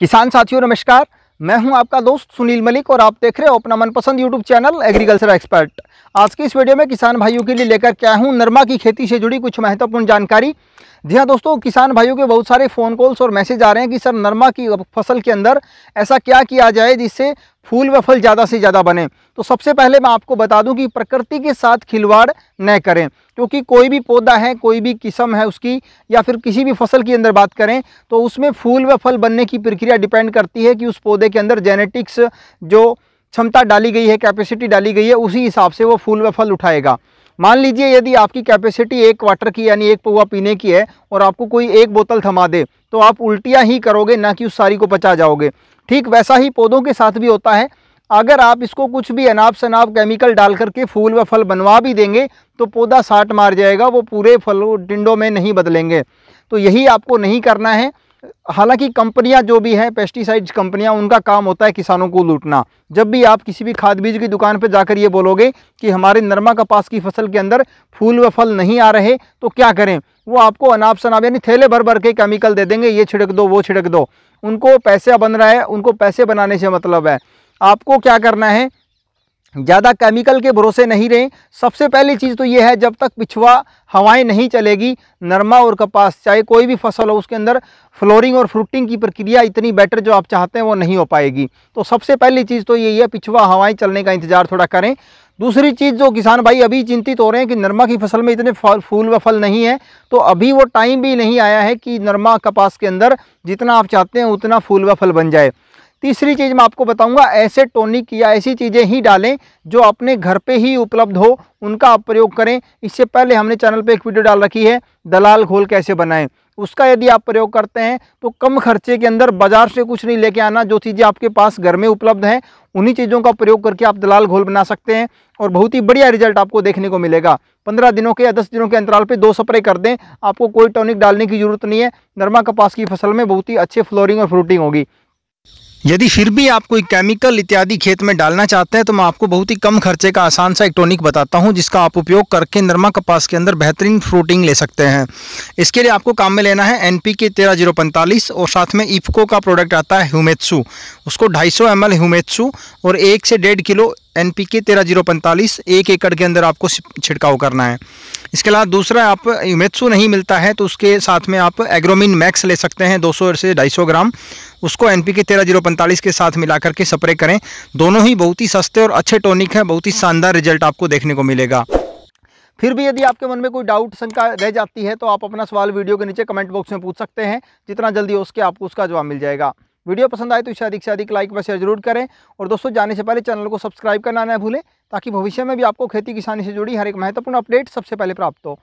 किसान साथियों नमस्कार मैं हूं आपका दोस्त सुनील मलिक और आप देख रहे हो अपना मनपसंद यूट्यूब चैनल एग्रीकल्चर एक्सपर्ट आज की इस वीडियो में किसान भाइयों के लिए लेकर क्या हूं नरमा की खेती से जुड़ी कुछ महत्वपूर्ण जानकारी जी हाँ दोस्तों किसान भाइयों के बहुत सारे फ़ोन कॉल्स और मैसेज आ रहे हैं कि सर नरमा की फसल के अंदर ऐसा क्या किया जाए जिससे फूल व फल ज़्यादा से ज़्यादा बने तो सबसे पहले मैं आपको बता दूं कि प्रकृति के साथ खिलवाड़ न करें क्योंकि कोई भी पौधा है कोई भी किस्म है उसकी या फिर किसी भी फसल की अंदर बात करें तो उसमें फूल व फल बनने की प्रक्रिया डिपेंड करती है कि उस पौधे के अंदर जेनेटिक्स जो क्षमता डाली गई है कैपेसिटी डाली गई है उसी हिसाब से वो फूल व फल उठाएगा मान लीजिए यदि आपकी कैपेसिटी एक क्वार्टर की यानी एक पौवा पीने की है और आपको कोई एक बोतल थमा दे तो आप उल्टियाँ ही करोगे ना कि उस सारी को पचा जाओगे ठीक वैसा ही पौधों के साथ भी होता है अगर आप इसको कुछ भी अनाप शनाप केमिकल डाल करके फूल व फल बनवा भी देंगे तो पौधा साट मार जाएगा वो पूरे फल डिंडों में नहीं बदलेंगे तो यही आपको नहीं करना है हालांकि कंपनियां जो भी हैं पेस्टिसाइड्स कंपनियां उनका काम होता है किसानों को लूटना जब भी आप किसी भी खाद बीज की दुकान पर जाकर ये बोलोगे कि हमारे नरमा कपास की फसल के अंदर फूल व फल नहीं आ रहे तो क्या करें वो आपको अनाप शनाप यानी थैले भर भर के केमिकल दे देंगे ये छिड़क दो वो छिड़क दो उनको पैसा बन रहा है उनको पैसे बनाने से मतलब है आपको क्या करना है ज़्यादा केमिकल के भरोसे नहीं रहें सबसे पहली चीज़ तो ये है जब तक पिछवा हवाएं नहीं चलेगी नरमा और कपास चाहे कोई भी फसल हो उसके अंदर फ्लोरिंग और फ्रूटिंग की प्रक्रिया इतनी बेटर जो आप चाहते हैं वो नहीं हो पाएगी तो सबसे पहली चीज़ तो यही है पिछवा हवाएं चलने का इंतज़ार थोड़ा करें दूसरी चीज़ जो किसान भाई अभी चिंतित हो रहे हैं कि नरमा की फसल में इतने फूल व फल नहीं है तो अभी वो टाइम भी नहीं आया है कि नरमा कपास के अंदर जितना आप चाहते हैं उतना फूल व फल बन जाए तीसरी चीज़ मैं आपको बताऊंगा ऐसे टोनिक या ऐसी चीज़ें ही डालें जो अपने घर पे ही उपलब्ध हो उनका आप प्रयोग करें इससे पहले हमने चैनल पे एक वीडियो डाल रखी है दलाल घोल कैसे बनाएं उसका यदि आप प्रयोग करते हैं तो कम खर्चे के अंदर बाज़ार से कुछ नहीं लेके आना जो चीज़ें आपके पास घर में उपलब्ध हैं उन्हीं चीज़ों का प्रयोग करके आप दलाल घोल बना सकते हैं और बहुत ही बढ़िया रिजल्ट आपको देखने को मिलेगा पंद्रह दिनों के या दस दिनों के अंतराल पे दो स्प्रे कर दें आपको कोई टॉनिक डालने की जरूरत नहीं है नरमा कपास की फसल में बहुत ही अच्छे फ्लोरिंग और फ्रूटिंग होगी यदि फिर भी आप कोई केमिकल इत्यादि खेत में डालना चाहते हैं तो मैं आपको बहुत ही कम खर्चे का आसान सा एक टॉनिक बताता हूं जिसका आप उपयोग करके नरमा कपास के अंदर बेहतरीन फ्रूटिंग ले सकते हैं इसके लिए आपको काम में लेना है एन पी के तेरह जीरो पैंतालीस और साथ में इफ्को का प्रोडक्ट आता है ह्यूमेत्सू उसको ढाई सौ एम एल ह्यूमेत्सू और एक से डेढ़ किलो एन पी के तेरह जीरो पैंतालीस एक एकड़ के अंदर आपको छिड़काव करना है इसके अलावा दूसरा आप यूमेत्सू नहीं मिलता है तो उसके साथ में आप एग्रोमिन मैक्स ले सकते हैं 200 से 250 ग्राम उसको एन पी के तेरह जीरो पैंतालीस के साथ मिला करके स्प्रे करें दोनों ही बहुत ही सस्ते और अच्छे टॉनिक हैं बहुत ही शानदार रिजल्ट आपको देखने को मिलेगा फिर भी यदि आपके मन में कोई डाउट शंका रह जाती है तो आप अपना सवाल वीडियो के नीचे कमेंट बॉक्स में पूछ सकते हैं जितना जल्दी हो उसके आपको उसका जवाब मिल जाएगा वीडियो पसंद आए तो इसे अधिक से अधिक लाइक व शेयर जरूर करें और दोस्तों जाने से पहले चैनल को सब्सक्राइब करना ना भूलें ताकि भविष्य में भी आपको खेती किसानी से जुड़ी हर एक महत्वपूर्ण अपडेट सबसे पहले प्राप्त हो